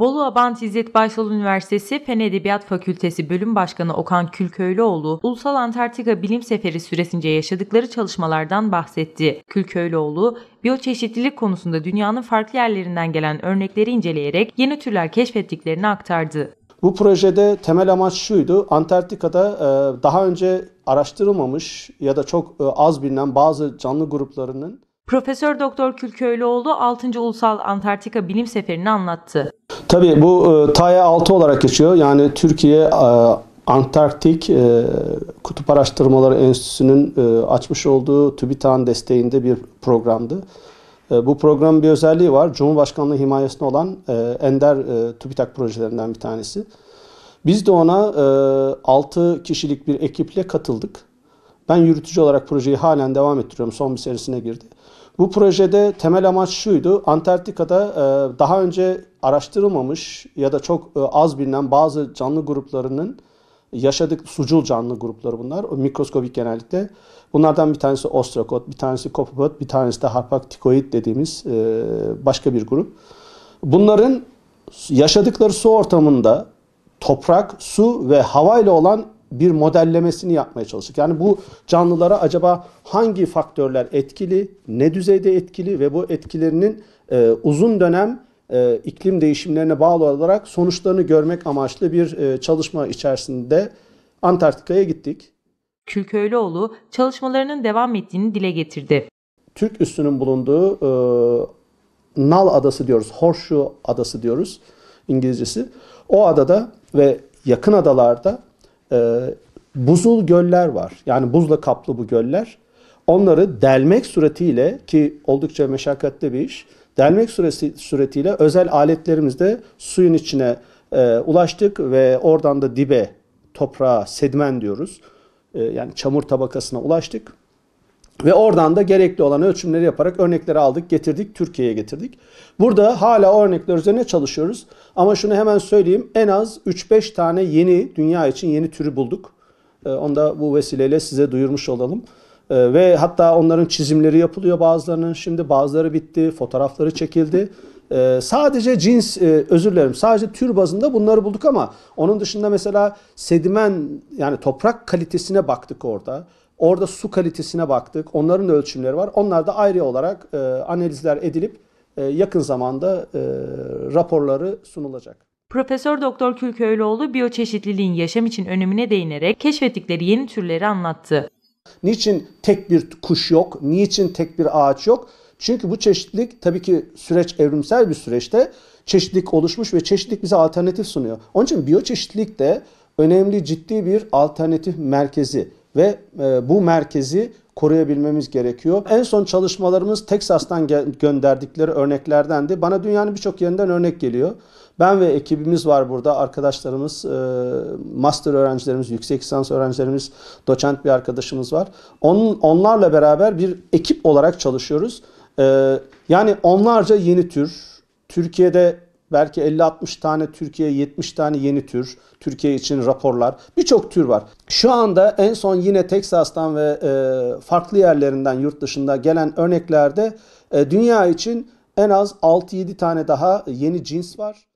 Bolu Abant İzzet Baysal Üniversitesi Fen Edebiyat Fakültesi Bölüm Başkanı Okan Külköylüoğlu, Ulusal Antarktika Bilim Seferi süresince yaşadıkları çalışmalardan bahsetti. Külköylüoğlu, biyoçeşitlilik konusunda dünyanın farklı yerlerinden gelen örnekleri inceleyerek yeni türler keşfettiklerini aktardı. Bu projede temel amaç şuydu. Antarktika'da e, daha önce araştırılmamış ya da çok e, az bilinen bazı canlı gruplarının Profesör Doktor Külköylüoğlu 6. Ulusal Antarktika Bilim Seferi'ni anlattı. Tabii bu e, TAE 6 olarak geçiyor. Yani Türkiye e, Antarktik e, Kutup Araştırmaları Enstitüsü'nün e, açmış olduğu TÜBİTAK'ın desteğinde bir programdı. E, bu programın bir özelliği var. Cumhurbaşkanlığı himayesinde olan e, Ender e, TÜBİTAK projelerinden bir tanesi. Biz de ona e, 6 kişilik bir ekiple katıldık. Ben yürütücü olarak projeyi halen devam ettiriyorum. Son bir serisine girdi. Bu projede temel amaç şuydu. Antarktika'da e, daha önce araştırılmamış ya da çok e, az bilinen bazı canlı gruplarının yaşadık sucul canlı grupları bunlar. mikroskobik genellikle. Bunlardan bir tanesi ostrakot, bir tanesi kopopod, bir tanesi de harpaktikoid dediğimiz e, başka bir grup. Bunların yaşadıkları su ortamında toprak, su ve havayla olan bir modellemesini yapmaya çalıştık. Yani bu canlılara acaba hangi faktörler etkili, ne düzeyde etkili ve bu etkilerinin e, uzun dönem e, iklim değişimlerine bağlı olarak sonuçlarını görmek amaçlı bir e, çalışma içerisinde Antarktika'ya gittik. Külköylüoğlu çalışmalarının devam ettiğini dile getirdi. Türk üssünün bulunduğu e, Nal Adası diyoruz, Horseshoe Adası diyoruz İngilizcesi. O adada ve yakın adalarda e, buzul göller var. Yani buzla kaplı bu göller. Onları delmek suretiyle ki oldukça meşakkatli bir iş. Delmek suresi, suretiyle özel aletlerimizde suyun içine e, ulaştık ve oradan da dibe, toprağa, sedmen diyoruz. E, yani çamur tabakasına ulaştık. Ve oradan da gerekli olan ölçümleri yaparak örnekleri aldık, getirdik, Türkiye'ye getirdik. Burada hala o örnekler üzerine çalışıyoruz. Ama şunu hemen söyleyeyim. En az 3-5 tane yeni, dünya için yeni türü bulduk. Ee, onu da bu vesileyle size duyurmuş olalım. Ee, ve hatta onların çizimleri yapılıyor bazılarının. Şimdi bazıları bitti, fotoğrafları çekildi e, sadece cins e, özür dilerim sadece tür bazında bunları bulduk ama onun dışında mesela sedimen yani toprak kalitesine baktık orada. Orada su kalitesine baktık. Onların da ölçümleri var. Onlar da ayrı olarak e, analizler edilip e, yakın zamanda e, raporları sunulacak. Profesör Doktor Külköylüoğlu biyoçeşitliliğin yaşam için önemine değinerek keşfettikleri yeni türleri anlattı. Niçin tek bir kuş yok? Niçin tek bir ağaç yok? Çünkü bu çeşitlilik tabii ki süreç evrimsel bir süreçte çeşitlilik oluşmuş ve çeşitlilik bize alternatif sunuyor. Onun için biyoçeşitlilik de önemli ciddi bir alternatif merkezi ve e, bu merkezi koruyabilmemiz gerekiyor. En son çalışmalarımız Teksas'tan gönderdikleri örneklerden de bana dünyanın birçok yerinden örnek geliyor. Ben ve ekibimiz var burada. Arkadaşlarımız, e, master öğrencilerimiz, yüksek lisans öğrencilerimiz, doçent bir arkadaşımız var. Onun, onlarla beraber bir ekip olarak çalışıyoruz. Ee, yani onlarca yeni tür. Türkiye'de belki 50-60 tane Türkiye 70 tane yeni tür. Türkiye için raporlar. Birçok tür var. Şu anda en son yine Teksas'tan ve e, farklı yerlerinden yurt dışında gelen örneklerde e, dünya için en az 6-7 tane daha yeni cins var.